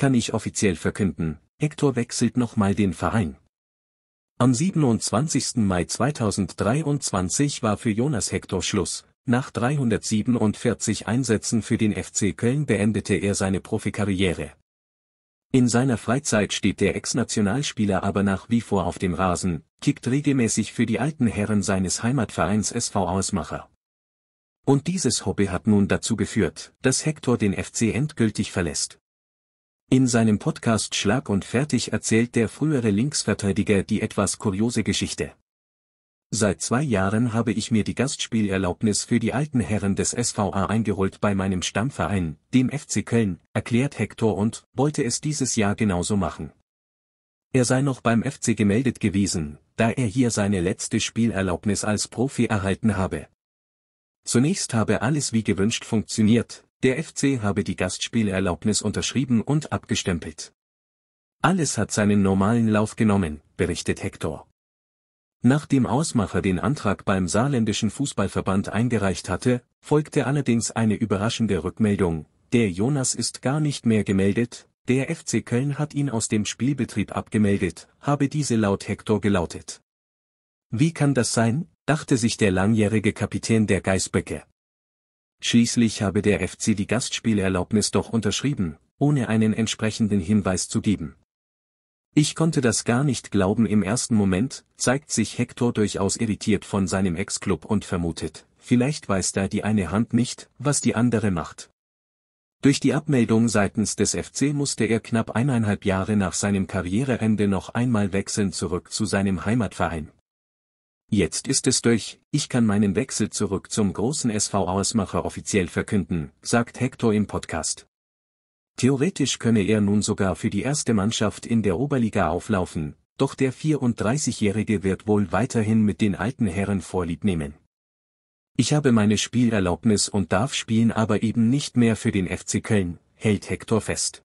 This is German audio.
kann ich offiziell verkünden, Hector wechselt nochmal den Verein. Am 27. Mai 2023 war für Jonas Hector Schluss. Nach 347 Einsätzen für den FC Köln beendete er seine Profikarriere. In seiner Freizeit steht der Ex-Nationalspieler aber nach wie vor auf dem Rasen, kickt regelmäßig für die alten Herren seines Heimatvereins SV Ausmacher. Und dieses Hobby hat nun dazu geführt, dass Hector den FC endgültig verlässt. In seinem Podcast Schlag und Fertig erzählt der frühere Linksverteidiger die etwas kuriose Geschichte. Seit zwei Jahren habe ich mir die Gastspielerlaubnis für die alten Herren des SVA eingeholt bei meinem Stammverein, dem FC Köln, erklärt Hector und wollte es dieses Jahr genauso machen. Er sei noch beim FC gemeldet gewesen, da er hier seine letzte Spielerlaubnis als Profi erhalten habe. Zunächst habe alles wie gewünscht funktioniert, der FC habe die Gastspielerlaubnis unterschrieben und abgestempelt. Alles hat seinen normalen Lauf genommen, berichtet Hector. Nachdem Ausmacher den Antrag beim saarländischen Fußballverband eingereicht hatte, folgte allerdings eine überraschende Rückmeldung, der Jonas ist gar nicht mehr gemeldet, der FC Köln hat ihn aus dem Spielbetrieb abgemeldet, habe diese laut Hector gelautet. Wie kann das sein, dachte sich der langjährige Kapitän der Geisböcke. Schließlich habe der FC die Gastspielerlaubnis doch unterschrieben, ohne einen entsprechenden Hinweis zu geben. Ich konnte das gar nicht glauben im ersten Moment, zeigt sich Hector durchaus irritiert von seinem Ex-Club und vermutet, vielleicht weiß da die eine Hand nicht, was die andere macht. Durch die Abmeldung seitens des FC musste er knapp eineinhalb Jahre nach seinem Karriereende noch einmal wechseln zurück zu seinem Heimatverein. Jetzt ist es durch, ich kann meinen Wechsel zurück zum großen SV Auersmacher offiziell verkünden, sagt Hector im Podcast. Theoretisch könne er nun sogar für die erste Mannschaft in der Oberliga auflaufen, doch der 34-Jährige wird wohl weiterhin mit den alten Herren Vorlieb nehmen. Ich habe meine Spielerlaubnis und darf spielen aber eben nicht mehr für den FC Köln, hält Hector fest.